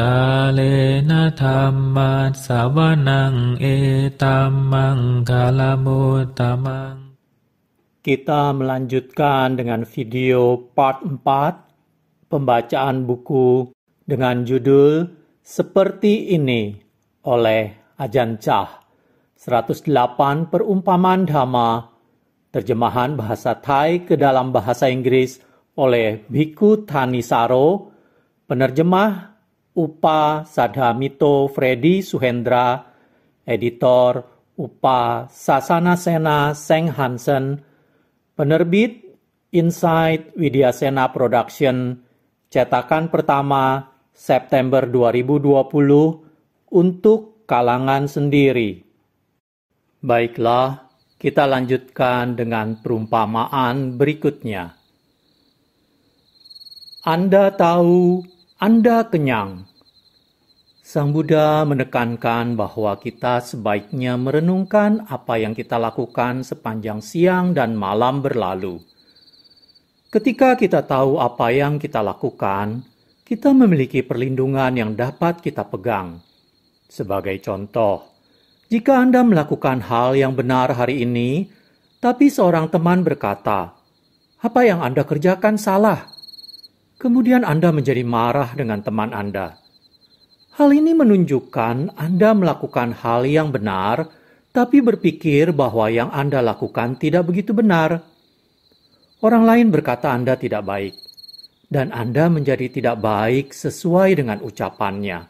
กาเลนะธรรมัสสวนังเอตัมมังคาลมุตมัง e Kita melanjutkan dengan video part 4 pembacaan buku dengan judul Seperti ini oleh Ajahn Chah 108 Perumpamaan Dhamma terjemahan bahasa Thai ke dalam bahasa Inggris oleh Bhikkhu Thanisaro penerjemah UPA Sadhamito Freddy Suhendra, editor UPA Sasana Sena Seng Hansen, penerbit Inside Widya Sena Production, cetakan pertama September 2020 untuk kalangan sendiri. Baiklah, kita lanjutkan dengan perumpamaan berikutnya. Anda tahu anda kenyang. Sang Buddha menekankan bahwa kita sebaiknya merenungkan apa yang kita lakukan sepanjang siang dan malam berlalu. Ketika kita tahu apa yang kita lakukan, kita memiliki perlindungan yang dapat kita pegang. Sebagai contoh, jika Anda melakukan hal yang benar hari ini, tapi seorang teman berkata, "Apa yang Anda kerjakan salah?" kemudian Anda menjadi marah dengan teman Anda. Hal ini menunjukkan Anda melakukan hal yang benar, tapi berpikir bahwa yang Anda lakukan tidak begitu benar. Orang lain berkata Anda tidak baik, dan Anda menjadi tidak baik sesuai dengan ucapannya.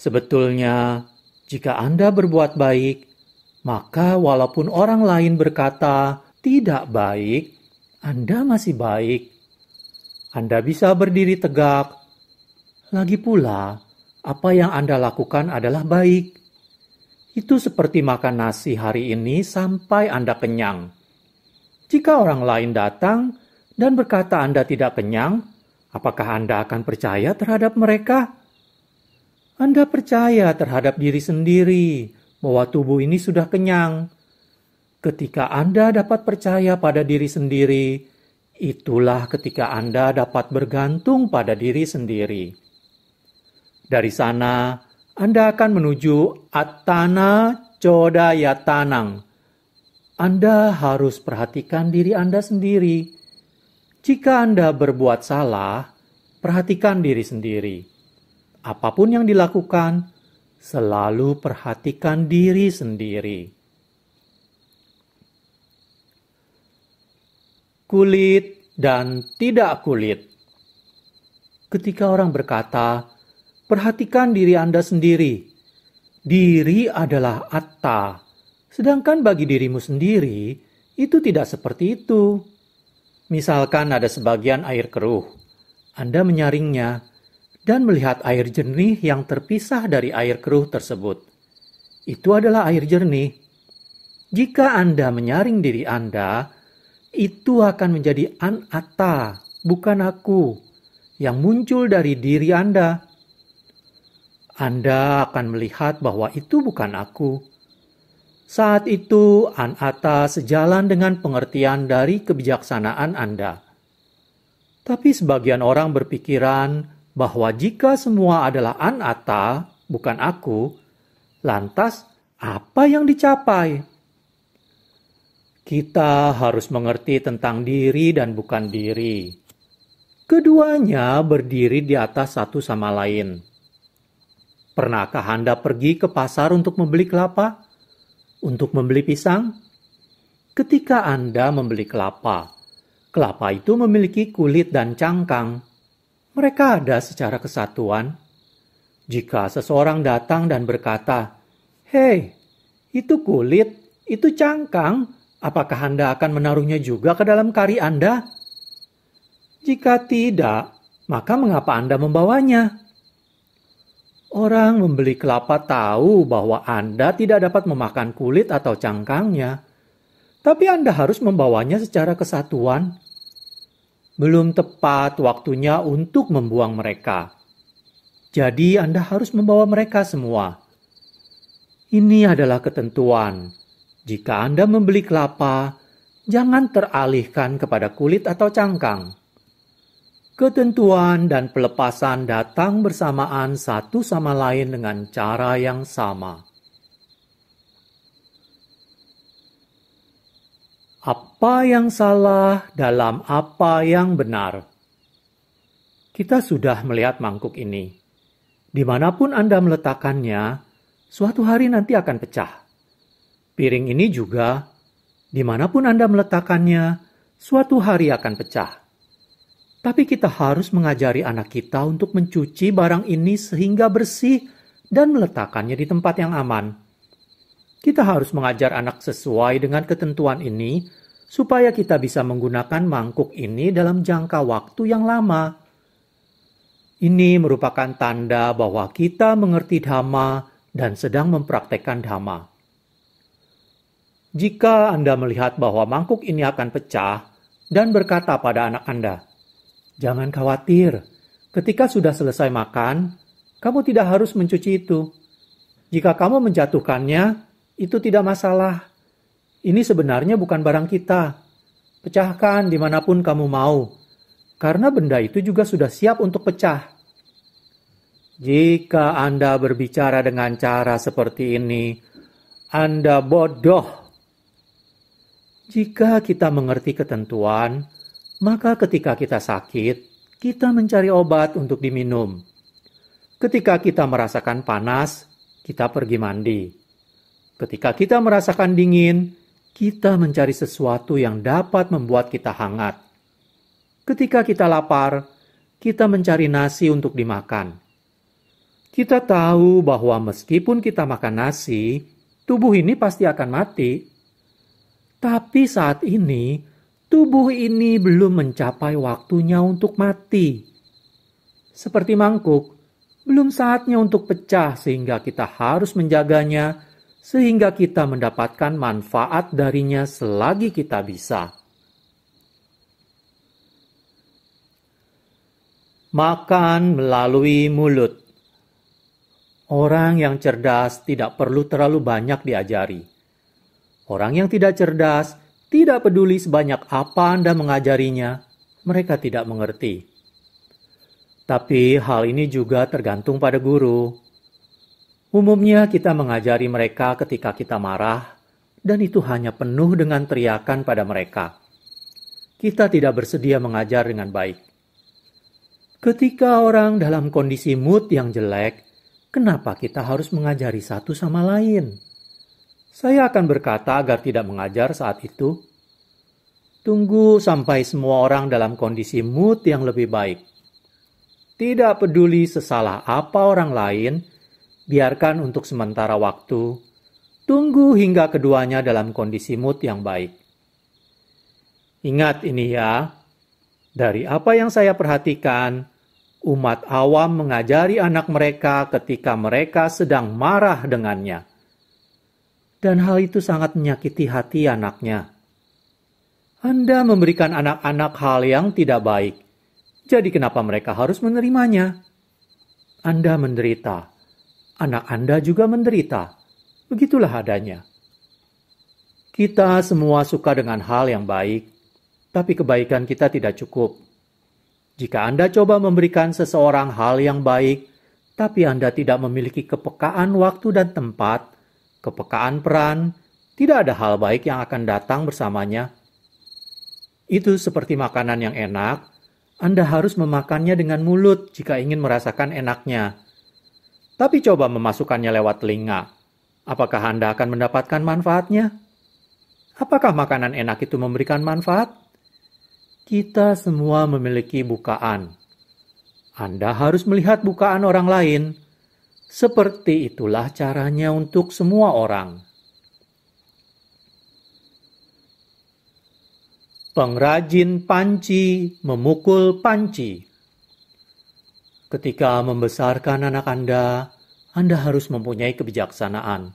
Sebetulnya, jika Anda berbuat baik, maka walaupun orang lain berkata tidak baik, Anda masih baik anda bisa berdiri tegak. Lagi pula, apa yang Anda lakukan adalah baik. Itu seperti makan nasi hari ini sampai Anda kenyang. Jika orang lain datang dan berkata Anda tidak kenyang, apakah Anda akan percaya terhadap mereka? Anda percaya terhadap diri sendiri bahwa tubuh ini sudah kenyang. Ketika Anda dapat percaya pada diri sendiri Itulah ketika Anda dapat bergantung pada diri sendiri. Dari sana, Anda akan menuju Atana Codayatanang. Anda harus perhatikan diri Anda sendiri. Jika Anda berbuat salah, perhatikan diri sendiri. Apapun yang dilakukan, selalu perhatikan diri sendiri. kulit dan tidak kulit. Ketika orang berkata, perhatikan diri Anda sendiri. Diri adalah atta, sedangkan bagi dirimu sendiri itu tidak seperti itu. Misalkan ada sebagian air keruh, Anda menyaringnya dan melihat air jernih yang terpisah dari air keruh tersebut. Itu adalah air jernih. Jika Anda menyaring diri Anda, itu akan menjadi anata bukan aku, yang muncul dari diri Anda. Anda akan melihat bahwa itu bukan aku. Saat itu, anata sejalan dengan pengertian dari kebijaksanaan Anda. Tapi sebagian orang berpikiran bahwa jika semua adalah anata bukan aku, lantas apa yang dicapai? Kita harus mengerti tentang diri dan bukan diri. Keduanya berdiri di atas satu sama lain. Pernahkah Anda pergi ke pasar untuk membeli kelapa? Untuk membeli pisang? Ketika Anda membeli kelapa, kelapa itu memiliki kulit dan cangkang. Mereka ada secara kesatuan. Jika seseorang datang dan berkata, "Hei, itu kulit, itu cangkang, Apakah Anda akan menaruhnya juga ke dalam kari Anda? Jika tidak, maka mengapa Anda membawanya? Orang membeli kelapa tahu bahwa Anda tidak dapat memakan kulit atau cangkangnya, tapi Anda harus membawanya secara kesatuan. Belum tepat waktunya untuk membuang mereka. Jadi Anda harus membawa mereka semua. Ini adalah ketentuan. Jika Anda membeli kelapa, jangan teralihkan kepada kulit atau cangkang. Ketentuan dan pelepasan datang bersamaan satu sama lain dengan cara yang sama. Apa yang salah dalam apa yang benar? Kita sudah melihat mangkuk ini. Dimanapun Anda meletakkannya, suatu hari nanti akan pecah. Piring ini juga, dimanapun Anda meletakkannya, suatu hari akan pecah. Tapi kita harus mengajari anak kita untuk mencuci barang ini sehingga bersih dan meletakkannya di tempat yang aman. Kita harus mengajar anak sesuai dengan ketentuan ini, supaya kita bisa menggunakan mangkuk ini dalam jangka waktu yang lama. Ini merupakan tanda bahwa kita mengerti dhamma dan sedang mempraktekkan dhamma. Jika Anda melihat bahwa mangkuk ini akan pecah dan berkata pada anak Anda, "Jangan khawatir, ketika sudah selesai makan, kamu tidak harus mencuci itu. Jika kamu menjatuhkannya, itu tidak masalah. Ini sebenarnya bukan barang kita. Pecahkan dimanapun kamu mau, karena benda itu juga sudah siap untuk pecah." Jika Anda berbicara dengan cara seperti ini, Anda bodoh jika kita mengerti ketentuan, maka ketika kita sakit, kita mencari obat untuk diminum. Ketika kita merasakan panas, kita pergi mandi. Ketika kita merasakan dingin, kita mencari sesuatu yang dapat membuat kita hangat. Ketika kita lapar, kita mencari nasi untuk dimakan. Kita tahu bahwa meskipun kita makan nasi, tubuh ini pasti akan mati. Tapi saat ini, tubuh ini belum mencapai waktunya untuk mati. Seperti mangkuk, belum saatnya untuk pecah sehingga kita harus menjaganya sehingga kita mendapatkan manfaat darinya selagi kita bisa. Makan melalui mulut. Orang yang cerdas tidak perlu terlalu banyak diajari. Orang yang tidak cerdas tidak peduli sebanyak apa Anda mengajarinya, mereka tidak mengerti. Tapi hal ini juga tergantung pada guru. Umumnya kita mengajari mereka ketika kita marah, dan itu hanya penuh dengan teriakan pada mereka. Kita tidak bersedia mengajar dengan baik. Ketika orang dalam kondisi mood yang jelek, kenapa kita harus mengajari satu sama lain? Saya akan berkata agar tidak mengajar saat itu. Tunggu sampai semua orang dalam kondisi mood yang lebih baik. Tidak peduli sesalah apa orang lain, biarkan untuk sementara waktu. Tunggu hingga keduanya dalam kondisi mood yang baik. Ingat ini ya, dari apa yang saya perhatikan, umat awam mengajari anak mereka ketika mereka sedang marah dengannya dan hal itu sangat menyakiti hati anaknya. Anda memberikan anak-anak hal yang tidak baik, jadi kenapa mereka harus menerimanya? Anda menderita, anak Anda juga menderita. Begitulah adanya. Kita semua suka dengan hal yang baik, tapi kebaikan kita tidak cukup. Jika Anda coba memberikan seseorang hal yang baik, tapi Anda tidak memiliki kepekaan waktu dan tempat, kepekaan peran, tidak ada hal baik yang akan datang bersamanya. Itu seperti makanan yang enak, Anda harus memakannya dengan mulut jika ingin merasakan enaknya. Tapi coba memasukkannya lewat telinga. Apakah Anda akan mendapatkan manfaatnya? Apakah makanan enak itu memberikan manfaat? Kita semua memiliki bukaan. Anda harus melihat bukaan orang lain seperti itulah caranya untuk semua orang. Pengrajin panci memukul panci. Ketika membesarkan anak Anda, Anda harus mempunyai kebijaksanaan.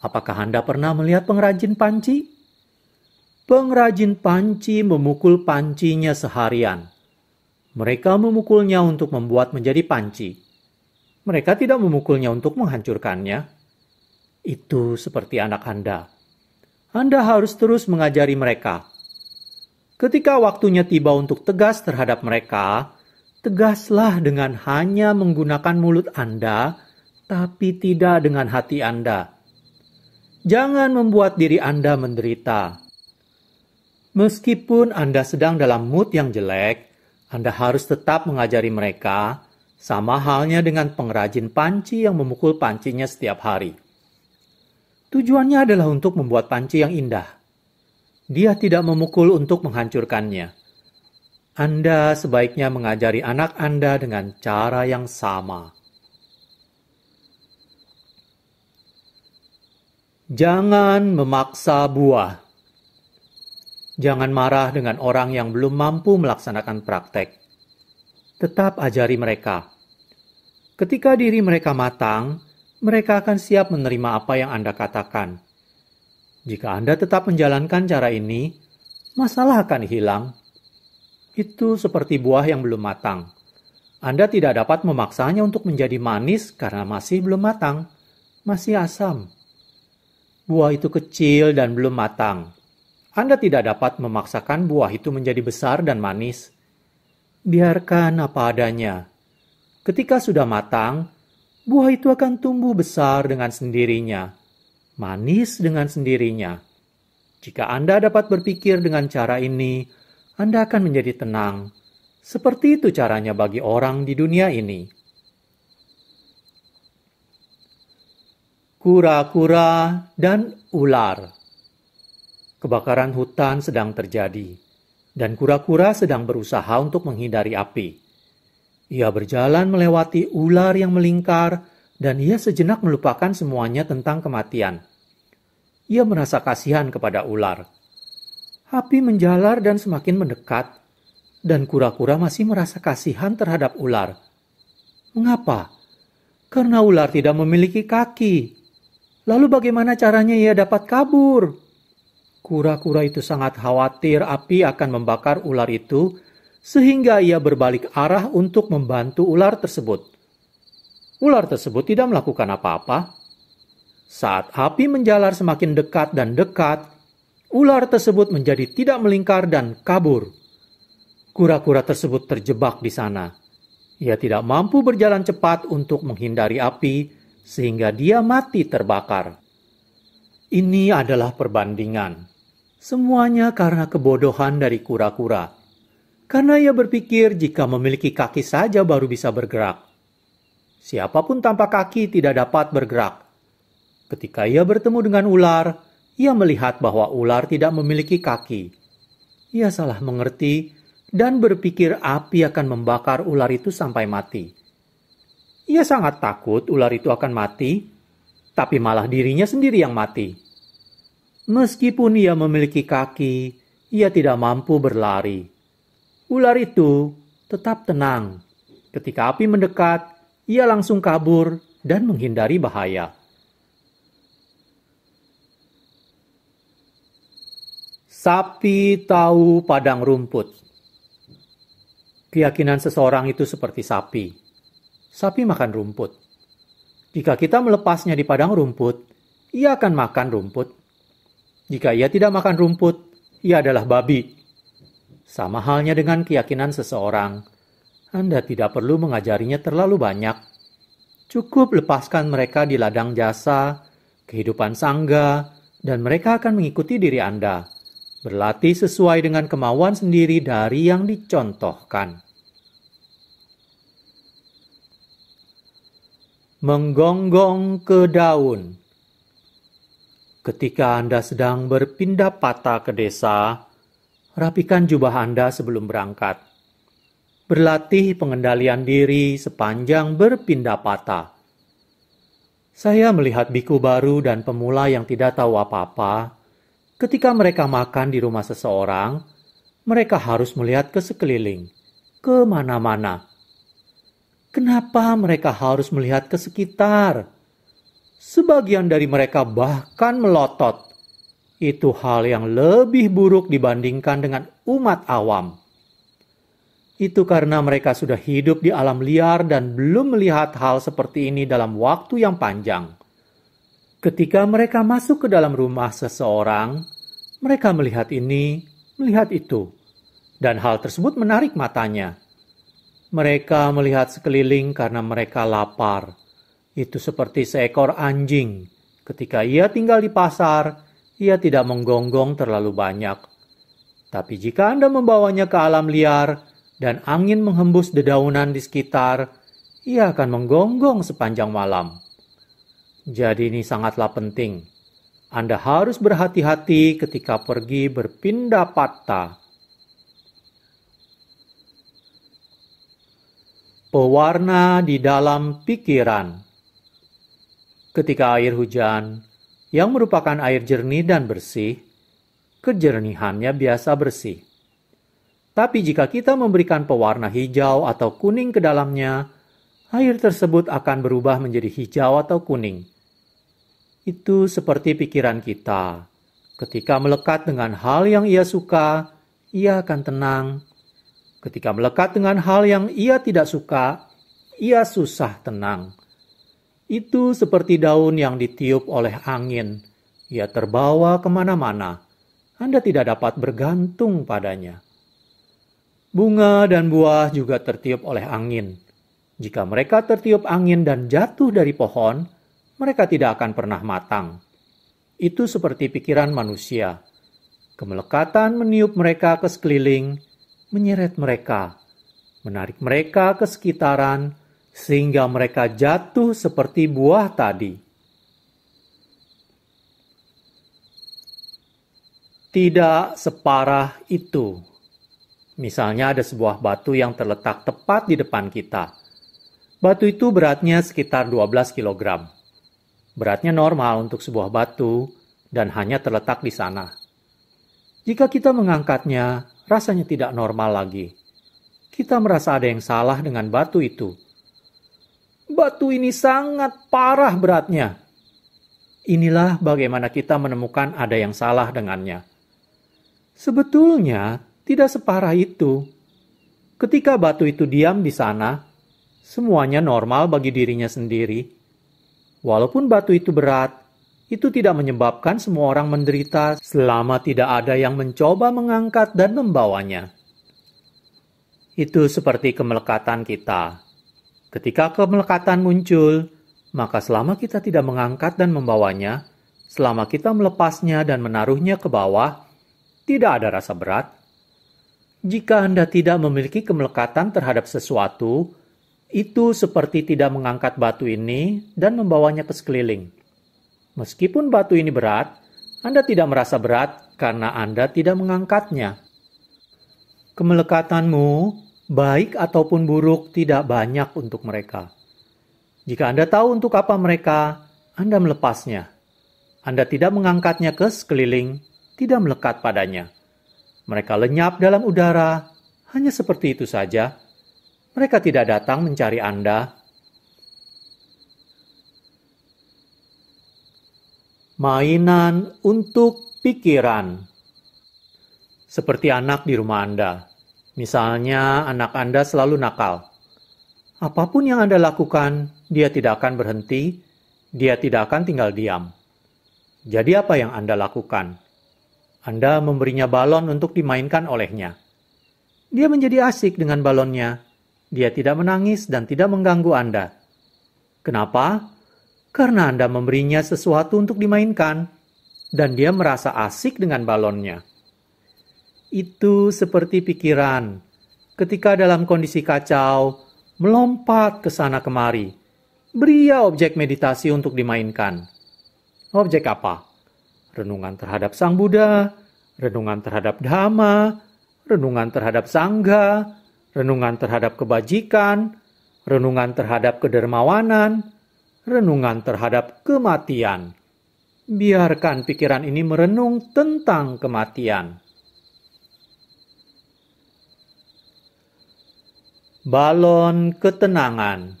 Apakah Anda pernah melihat pengrajin panci? Pengrajin panci memukul pancinya seharian. Mereka memukulnya untuk membuat menjadi panci. Mereka tidak memukulnya untuk menghancurkannya. Itu seperti anak Anda. Anda harus terus mengajari mereka. Ketika waktunya tiba untuk tegas terhadap mereka, tegaslah dengan hanya menggunakan mulut Anda, tapi tidak dengan hati Anda. Jangan membuat diri Anda menderita. Meskipun Anda sedang dalam mood yang jelek, Anda harus tetap mengajari mereka sama halnya dengan pengrajin panci yang memukul pancinya setiap hari. Tujuannya adalah untuk membuat panci yang indah. Dia tidak memukul untuk menghancurkannya. Anda sebaiknya mengajari anak Anda dengan cara yang sama. Jangan memaksa buah. Jangan marah dengan orang yang belum mampu melaksanakan praktek tetap ajari mereka. Ketika diri mereka matang, mereka akan siap menerima apa yang Anda katakan. Jika Anda tetap menjalankan cara ini, masalah akan hilang. Itu seperti buah yang belum matang. Anda tidak dapat memaksanya untuk menjadi manis karena masih belum matang, masih asam. Buah itu kecil dan belum matang. Anda tidak dapat memaksakan buah itu menjadi besar dan manis biarkan apa adanya. Ketika sudah matang, buah itu akan tumbuh besar dengan sendirinya, manis dengan sendirinya. Jika Anda dapat berpikir dengan cara ini, Anda akan menjadi tenang. Seperti itu caranya bagi orang di dunia ini. Kura-kura dan ular. Kebakaran hutan sedang terjadi dan kura-kura sedang berusaha untuk menghindari api. Ia berjalan melewati ular yang melingkar, dan ia sejenak melupakan semuanya tentang kematian. Ia merasa kasihan kepada ular. Api menjalar dan semakin mendekat, dan kura-kura masih merasa kasihan terhadap ular. Mengapa? Karena ular tidak memiliki kaki. Lalu bagaimana caranya ia dapat kabur? Kura-kura itu sangat khawatir api akan membakar ular itu, sehingga ia berbalik arah untuk membantu ular tersebut. Ular tersebut tidak melakukan apa-apa. Saat api menjalar semakin dekat dan dekat, ular tersebut menjadi tidak melingkar dan kabur. Kura-kura tersebut terjebak di sana. Ia tidak mampu berjalan cepat untuk menghindari api, sehingga dia mati terbakar. Ini adalah perbandingan. Semuanya karena kebodohan dari kura-kura. Karena ia berpikir jika memiliki kaki saja baru bisa bergerak. Siapapun tanpa kaki tidak dapat bergerak. Ketika ia bertemu dengan ular, ia melihat bahwa ular tidak memiliki kaki. Ia salah mengerti dan berpikir api akan membakar ular itu sampai mati. Ia sangat takut ular itu akan mati, tapi malah dirinya sendiri yang mati. Meskipun ia memiliki kaki, ia tidak mampu berlari. Ular itu tetap tenang. Ketika api mendekat, ia langsung kabur dan menghindari bahaya. Sapi tahu padang rumput. Keyakinan seseorang itu seperti sapi. Sapi makan rumput. Jika kita melepasnya di padang rumput, ia akan makan rumput jika ia tidak makan rumput, ia adalah babi. Sama halnya dengan keyakinan seseorang, Anda tidak perlu mengajarinya terlalu banyak. Cukup lepaskan mereka di ladang jasa, kehidupan sangga, dan mereka akan mengikuti diri Anda. Berlatih sesuai dengan kemauan sendiri dari yang dicontohkan. Menggonggong ke daun Ketika Anda sedang berpindah patah ke desa, rapikan jubah Anda sebelum berangkat. Berlatih pengendalian diri sepanjang berpindah patah. Saya melihat biku baru dan pemula yang tidak tahu apa-apa. Ketika mereka makan di rumah seseorang, mereka harus melihat ke sekeliling, ke mana-mana. Kenapa mereka harus melihat ke sekitar? Sebagian dari mereka bahkan melotot. Itu hal yang lebih buruk dibandingkan dengan umat awam. Itu karena mereka sudah hidup di alam liar dan belum melihat hal seperti ini dalam waktu yang panjang. Ketika mereka masuk ke dalam rumah seseorang, mereka melihat ini, melihat itu, dan hal tersebut menarik matanya. Mereka melihat sekeliling karena mereka lapar itu seperti seekor anjing. Ketika ia tinggal di pasar, ia tidak menggonggong terlalu banyak. Tapi jika Anda membawanya ke alam liar dan angin menghembus dedaunan di sekitar, ia akan menggonggong sepanjang malam. Jadi ini sangatlah penting. Anda harus berhati-hati ketika pergi berpindah patah. Pewarna di dalam pikiran ketika air hujan, yang merupakan air jernih dan bersih, kejernihannya biasa bersih. Tapi jika kita memberikan pewarna hijau atau kuning ke dalamnya, air tersebut akan berubah menjadi hijau atau kuning. Itu seperti pikiran kita. Ketika melekat dengan hal yang ia suka, ia akan tenang. Ketika melekat dengan hal yang ia tidak suka, ia susah tenang itu seperti daun yang ditiup oleh angin. Ia terbawa kemana-mana. Anda tidak dapat bergantung padanya. Bunga dan buah juga tertiup oleh angin. Jika mereka tertiup angin dan jatuh dari pohon, mereka tidak akan pernah matang. Itu seperti pikiran manusia. Kemelekatan meniup mereka ke sekeliling, menyeret mereka, menarik mereka ke sekitaran, sehingga mereka jatuh seperti buah tadi. Tidak separah itu. Misalnya ada sebuah batu yang terletak tepat di depan kita. Batu itu beratnya sekitar 12 kg. Beratnya normal untuk sebuah batu dan hanya terletak di sana. Jika kita mengangkatnya, rasanya tidak normal lagi. Kita merasa ada yang salah dengan batu itu Batu ini sangat parah beratnya. Inilah bagaimana kita menemukan ada yang salah dengannya. Sebetulnya tidak separah itu. Ketika batu itu diam di sana, semuanya normal bagi dirinya sendiri. Walaupun batu itu berat, itu tidak menyebabkan semua orang menderita selama tidak ada yang mencoba mengangkat dan membawanya. Itu seperti kemelekatan kita. Ketika kemelekatan muncul, maka selama kita tidak mengangkat dan membawanya, selama kita melepasnya dan menaruhnya ke bawah, tidak ada rasa berat. Jika Anda tidak memiliki kemelekatan terhadap sesuatu, itu seperti tidak mengangkat batu ini dan membawanya ke sekeliling. Meskipun batu ini berat, Anda tidak merasa berat karena Anda tidak mengangkatnya. Kemelekatanmu baik ataupun buruk tidak banyak untuk mereka. Jika Anda tahu untuk apa mereka, Anda melepasnya. Anda tidak mengangkatnya ke sekeliling, tidak melekat padanya. Mereka lenyap dalam udara, hanya seperti itu saja. Mereka tidak datang mencari Anda. Mainan untuk pikiran, seperti anak di rumah Anda Misalnya, anak Anda selalu nakal. Apapun yang Anda lakukan, dia tidak akan berhenti, dia tidak akan tinggal diam. Jadi, apa yang Anda lakukan? Anda memberinya balon untuk dimainkan olehnya. Dia menjadi asik dengan balonnya. Dia tidak menangis dan tidak mengganggu Anda. Kenapa? Karena Anda memberinya sesuatu untuk dimainkan, dan dia merasa asik dengan balonnya itu seperti pikiran ketika dalam kondisi kacau melompat ke sana kemari. Beri objek meditasi untuk dimainkan. Objek apa? Renungan terhadap Sang Buddha, renungan terhadap Dhamma, renungan terhadap Sangha, renungan terhadap kebajikan, renungan terhadap kedermawanan, renungan terhadap kematian. Biarkan pikiran ini merenung tentang kematian. Balon ketenangan.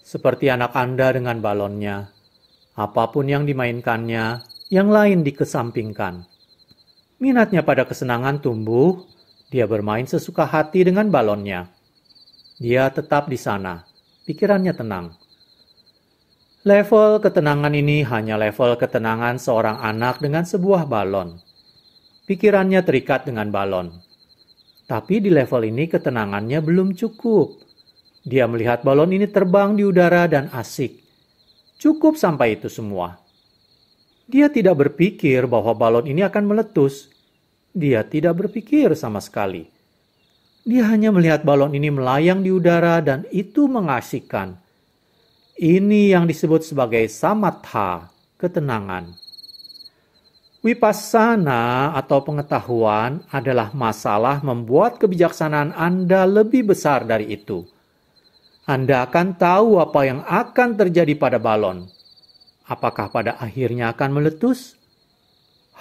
Seperti anak Anda dengan balonnya, apapun yang dimainkannya, yang lain dikesampingkan. Minatnya pada kesenangan tumbuh, dia bermain sesuka hati dengan balonnya. Dia tetap di sana, pikirannya tenang. Level ketenangan ini hanya level ketenangan seorang anak dengan sebuah balon. Pikirannya terikat dengan balon tapi di level ini ketenangannya belum cukup. Dia melihat balon ini terbang di udara dan asik. Cukup sampai itu semua. Dia tidak berpikir bahwa balon ini akan meletus. Dia tidak berpikir sama sekali. Dia hanya melihat balon ini melayang di udara dan itu mengasihkan. Ini yang disebut sebagai samatha, ketenangan. Wipasana atau pengetahuan adalah masalah membuat kebijaksanaan Anda lebih besar dari itu. Anda akan tahu apa yang akan terjadi pada balon. Apakah pada akhirnya akan meletus?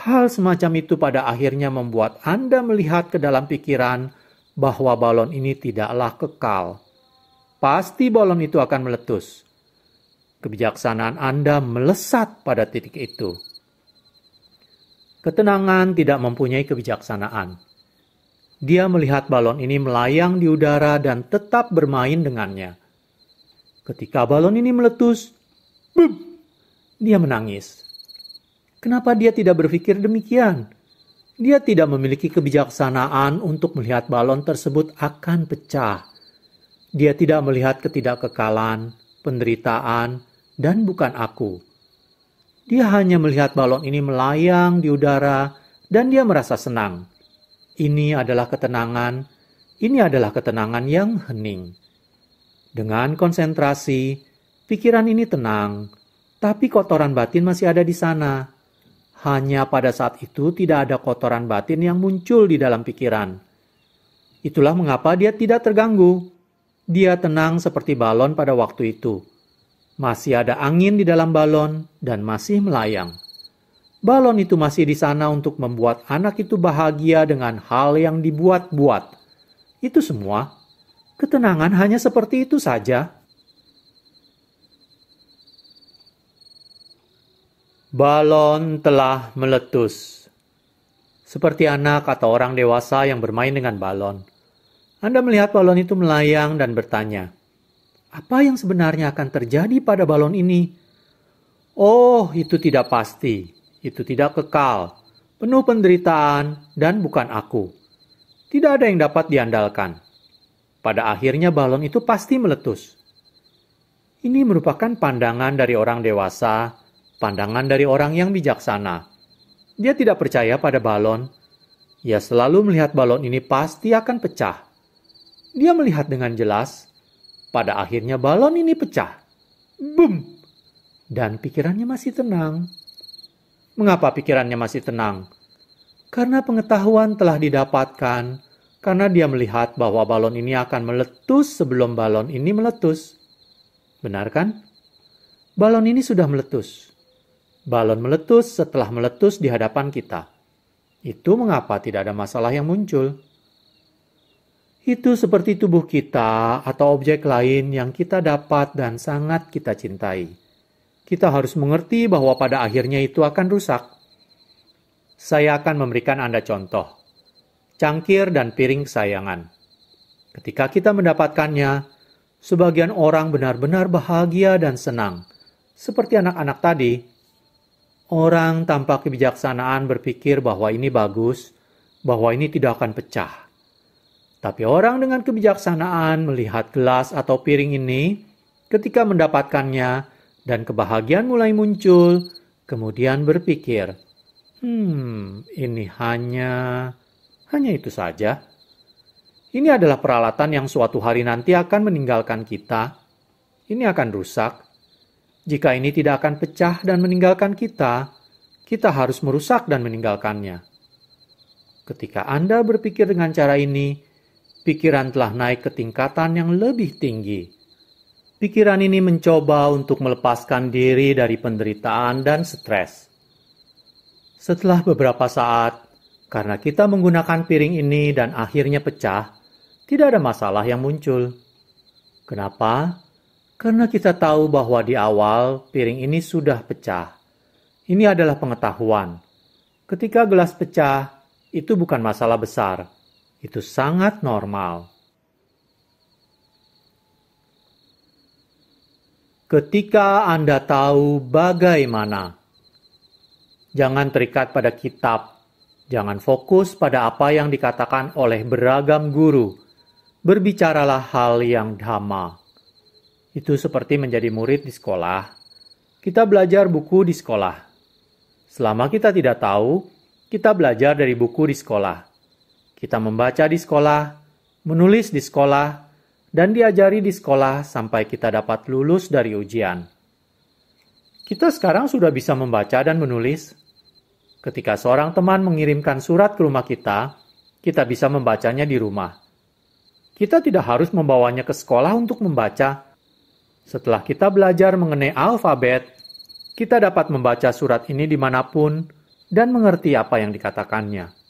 Hal semacam itu pada akhirnya membuat Anda melihat ke dalam pikiran bahwa balon ini tidaklah kekal. Pasti balon itu akan meletus. Kebijaksanaan Anda melesat pada titik itu. Ketenangan tidak mempunyai kebijaksanaan. Dia melihat balon ini melayang di udara dan tetap bermain dengannya. Ketika balon ini meletus, dia menangis. Kenapa dia tidak berpikir demikian? Dia tidak memiliki kebijaksanaan untuk melihat balon tersebut akan pecah. Dia tidak melihat ketidakkekalan, penderitaan, dan bukan aku dia hanya melihat balon ini melayang di udara dan dia merasa senang. Ini adalah ketenangan, ini adalah ketenangan yang hening. Dengan konsentrasi, pikiran ini tenang, tapi kotoran batin masih ada di sana. Hanya pada saat itu tidak ada kotoran batin yang muncul di dalam pikiran. Itulah mengapa dia tidak terganggu. Dia tenang seperti balon pada waktu itu. Masih ada angin di dalam balon dan masih melayang. Balon itu masih di sana untuk membuat anak itu bahagia dengan hal yang dibuat-buat. Itu semua. Ketenangan hanya seperti itu saja. Balon telah meletus. Seperti anak atau orang dewasa yang bermain dengan balon. Anda melihat balon itu melayang dan bertanya, apa yang sebenarnya akan terjadi pada balon ini? Oh, itu tidak pasti. Itu tidak kekal. Penuh penderitaan dan bukan aku. Tidak ada yang dapat diandalkan. Pada akhirnya balon itu pasti meletus. Ini merupakan pandangan dari orang dewasa, pandangan dari orang yang bijaksana. Dia tidak percaya pada balon. Ia selalu melihat balon ini pasti akan pecah. Dia melihat dengan jelas pada akhirnya balon ini pecah. Bum! Dan pikirannya masih tenang. Mengapa pikirannya masih tenang? Karena pengetahuan telah didapatkan, karena dia melihat bahwa balon ini akan meletus sebelum balon ini meletus. Benar kan? Balon ini sudah meletus. Balon meletus setelah meletus di hadapan kita. Itu mengapa tidak ada masalah yang muncul. Itu seperti tubuh kita atau objek lain yang kita dapat dan sangat kita cintai. Kita harus mengerti bahwa pada akhirnya itu akan rusak. Saya akan memberikan Anda contoh. Cangkir dan piring kesayangan. Ketika kita mendapatkannya, sebagian orang benar-benar bahagia dan senang. Seperti anak-anak tadi, orang tanpa kebijaksanaan berpikir bahwa ini bagus, bahwa ini tidak akan pecah. Tapi orang dengan kebijaksanaan melihat gelas atau piring ini ketika mendapatkannya dan kebahagiaan mulai muncul, kemudian berpikir, "Hmm, ini hanya hanya itu saja." Ini adalah peralatan yang suatu hari nanti akan meninggalkan kita. Ini akan rusak. Jika ini tidak akan pecah dan meninggalkan kita, kita harus merusak dan meninggalkannya. Ketika Anda berpikir dengan cara ini, pikiran telah naik ke tingkatan yang lebih tinggi. Pikiran ini mencoba untuk melepaskan diri dari penderitaan dan stres. Setelah beberapa saat, karena kita menggunakan piring ini dan akhirnya pecah, tidak ada masalah yang muncul. Kenapa? Karena kita tahu bahwa di awal piring ini sudah pecah. Ini adalah pengetahuan. Ketika gelas pecah, itu bukan masalah besar itu sangat normal. Ketika Anda tahu bagaimana, jangan terikat pada kitab, jangan fokus pada apa yang dikatakan oleh beragam guru. Berbicaralah hal yang dhamma. Itu seperti menjadi murid di sekolah. Kita belajar buku di sekolah. Selama kita tidak tahu, kita belajar dari buku di sekolah kita membaca di sekolah, menulis di sekolah, dan diajari di sekolah sampai kita dapat lulus dari ujian. Kita sekarang sudah bisa membaca dan menulis. Ketika seorang teman mengirimkan surat ke rumah kita, kita bisa membacanya di rumah. Kita tidak harus membawanya ke sekolah untuk membaca. Setelah kita belajar mengenai alfabet, kita dapat membaca surat ini dimanapun dan mengerti apa yang dikatakannya.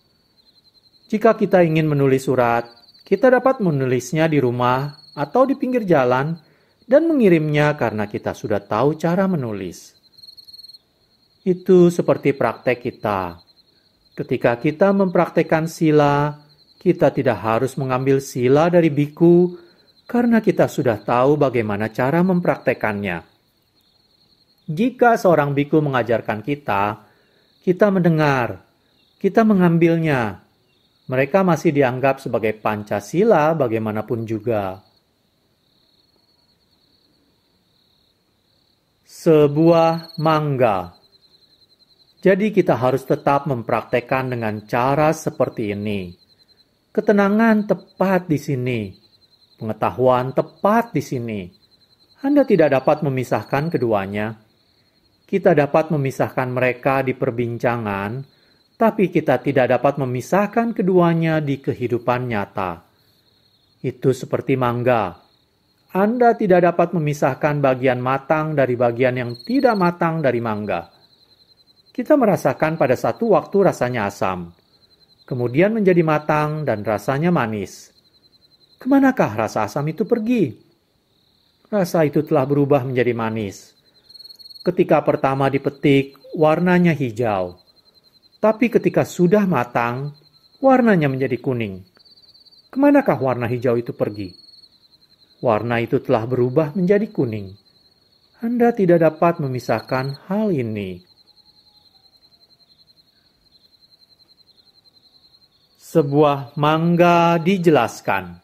Jika kita ingin menulis surat, kita dapat menulisnya di rumah atau di pinggir jalan dan mengirimnya karena kita sudah tahu cara menulis. Itu seperti praktek kita. Ketika kita mempraktekkan sila, kita tidak harus mengambil sila dari biku karena kita sudah tahu bagaimana cara mempraktekannya. Jika seorang biku mengajarkan kita, kita mendengar, kita mengambilnya, mereka masih dianggap sebagai Pancasila bagaimanapun juga. Sebuah mangga. Jadi kita harus tetap mempraktekkan dengan cara seperti ini. Ketenangan tepat di sini. Pengetahuan tepat di sini. Anda tidak dapat memisahkan keduanya. Kita dapat memisahkan mereka di perbincangan, tapi kita tidak dapat memisahkan keduanya di kehidupan nyata. Itu seperti mangga. Anda tidak dapat memisahkan bagian matang dari bagian yang tidak matang dari mangga. Kita merasakan pada satu waktu rasanya asam, kemudian menjadi matang dan rasanya manis. Kemanakah rasa asam itu pergi? Rasa itu telah berubah menjadi manis. Ketika pertama dipetik, warnanya hijau tapi ketika sudah matang, warnanya menjadi kuning. Kemanakah warna hijau itu pergi? Warna itu telah berubah menjadi kuning. Anda tidak dapat memisahkan hal ini. Sebuah mangga dijelaskan.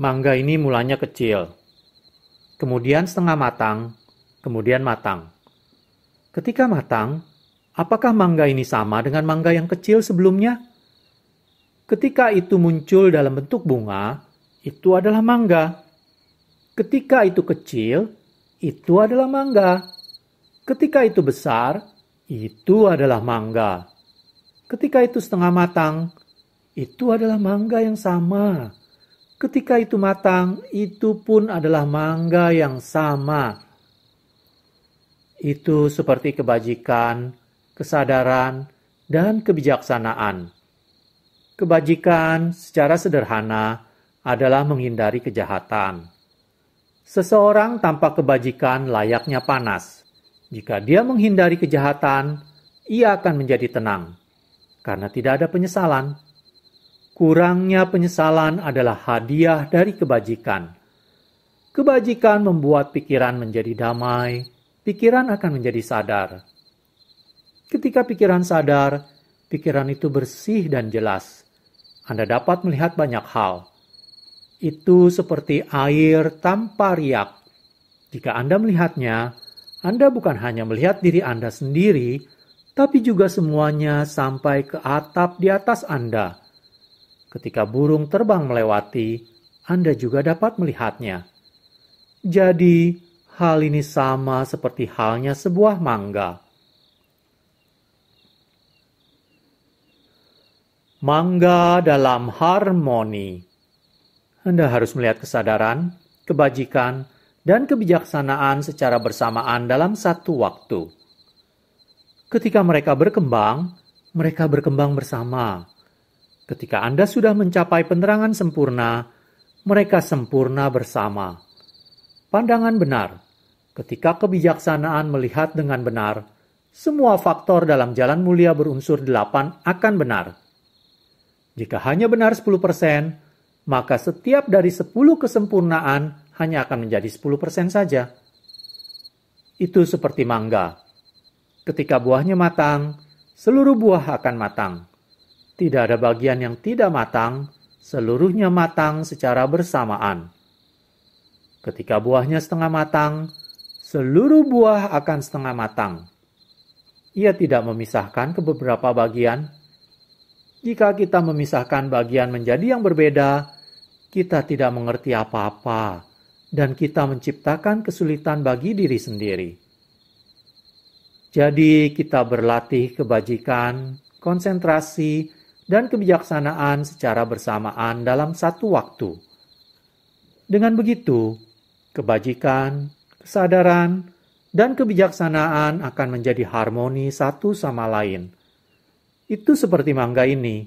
Mangga ini mulanya kecil, kemudian setengah matang, kemudian matang. Ketika matang, Apakah mangga ini sama dengan mangga yang kecil sebelumnya? Ketika itu muncul dalam bentuk bunga, itu adalah mangga. Ketika itu kecil, itu adalah mangga. Ketika itu besar, itu adalah mangga. Ketika itu setengah matang, itu adalah mangga yang sama. Ketika itu matang, itu pun adalah mangga yang sama. Itu seperti kebajikan kesadaran, dan kebijaksanaan. Kebajikan secara sederhana adalah menghindari kejahatan. Seseorang tanpa kebajikan layaknya panas. Jika dia menghindari kejahatan, ia akan menjadi tenang karena tidak ada penyesalan. Kurangnya penyesalan adalah hadiah dari kebajikan. Kebajikan membuat pikiran menjadi damai, pikiran akan menjadi sadar. Ketika pikiran sadar, pikiran itu bersih dan jelas. Anda dapat melihat banyak hal. Itu seperti air tanpa riak. Jika Anda melihatnya, Anda bukan hanya melihat diri Anda sendiri, tapi juga semuanya sampai ke atap di atas Anda. Ketika burung terbang melewati, Anda juga dapat melihatnya. Jadi, hal ini sama seperti halnya sebuah mangga mangga dalam harmoni. Anda harus melihat kesadaran, kebajikan, dan kebijaksanaan secara bersamaan dalam satu waktu. Ketika mereka berkembang, mereka berkembang bersama. Ketika Anda sudah mencapai penerangan sempurna, mereka sempurna bersama. Pandangan benar, ketika kebijaksanaan melihat dengan benar, semua faktor dalam jalan mulia berunsur delapan akan benar jika hanya benar 10%, maka setiap dari 10 kesempurnaan hanya akan menjadi 10% saja. Itu seperti mangga. Ketika buahnya matang, seluruh buah akan matang. Tidak ada bagian yang tidak matang, seluruhnya matang secara bersamaan. Ketika buahnya setengah matang, seluruh buah akan setengah matang. Ia tidak memisahkan ke beberapa bagian, jika kita memisahkan bagian menjadi yang berbeda, kita tidak mengerti apa-apa, dan kita menciptakan kesulitan bagi diri sendiri. Jadi, kita berlatih kebajikan, konsentrasi, dan kebijaksanaan secara bersamaan dalam satu waktu. Dengan begitu, kebajikan, kesadaran, dan kebijaksanaan akan menjadi harmoni satu sama lain itu seperti mangga ini.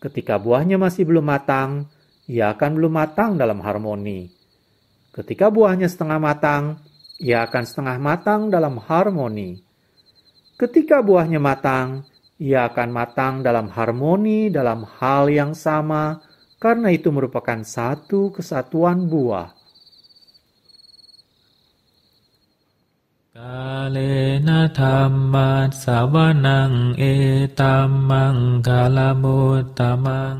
Ketika buahnya masih belum matang, ia akan belum matang dalam harmoni. Ketika buahnya setengah matang, ia akan setengah matang dalam harmoni. Ketika buahnya matang, ia akan matang dalam harmoni dalam hal yang sama, karena itu merupakan satu kesatuan buah. กาเลนะธรรมะสาวนังเอตัมมังคาลโมตตมัง